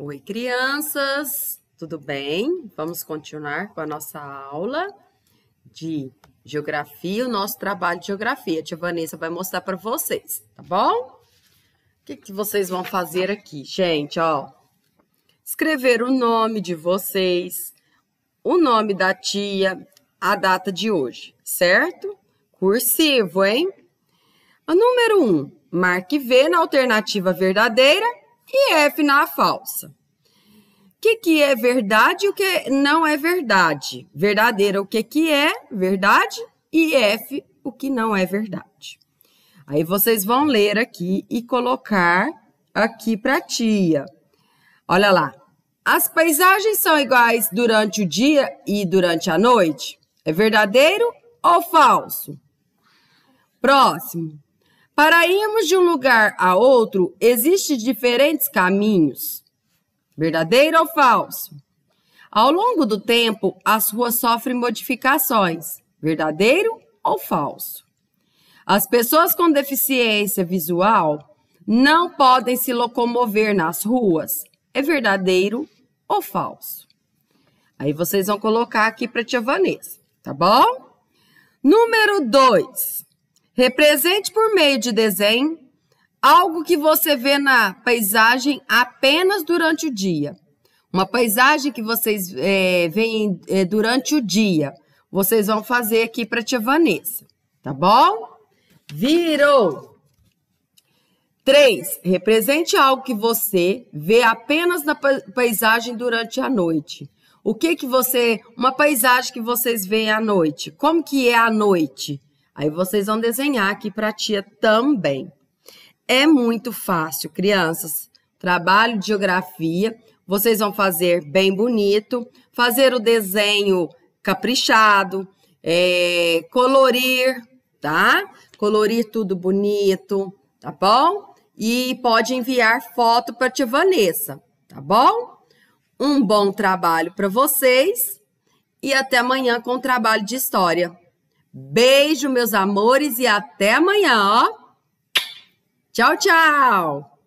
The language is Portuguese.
Oi, crianças! Tudo bem? Vamos continuar com a nossa aula de geografia, o nosso trabalho de geografia. A tia Vanessa vai mostrar para vocês, tá bom? O que, que vocês vão fazer aqui, gente? Ó, escrever o nome de vocês, o nome da tia, a data de hoje, certo? Cursivo, hein? O número 1, um, marque V na alternativa verdadeira e F na falsa. O que, que é verdade e o que não é verdade? Verdadeira, o que, que é verdade e F, o que não é verdade. Aí vocês vão ler aqui e colocar aqui para tia. Olha lá. As paisagens são iguais durante o dia e durante a noite? É verdadeiro ou falso? Próximo. Para irmos de um lugar a outro, existem diferentes caminhos. Verdadeiro ou falso? Ao longo do tempo, as ruas sofrem modificações. Verdadeiro ou falso? As pessoas com deficiência visual não podem se locomover nas ruas. É verdadeiro ou falso? Aí vocês vão colocar aqui para tia Vanessa, tá bom? Número 2. Represente por meio de desenho algo que você vê na paisagem apenas durante o dia. Uma paisagem que vocês é, veem é, durante o dia. Vocês vão fazer aqui para a tia Vanessa, tá bom? Virou! Três, represente algo que você vê apenas na paisagem durante a noite. O que que você, uma paisagem que vocês veem à noite? Como que é a noite? Aí vocês vão desenhar aqui para a tia também. É muito fácil, crianças. Trabalho de geografia, vocês vão fazer bem bonito, fazer o desenho caprichado, é, colorir, tá? Colorir tudo bonito, tá bom? E pode enviar foto para a tia Vanessa, tá bom? Um bom trabalho para vocês e até amanhã com o trabalho de história. Beijo, meus amores, e até amanhã, ó. Tchau, tchau!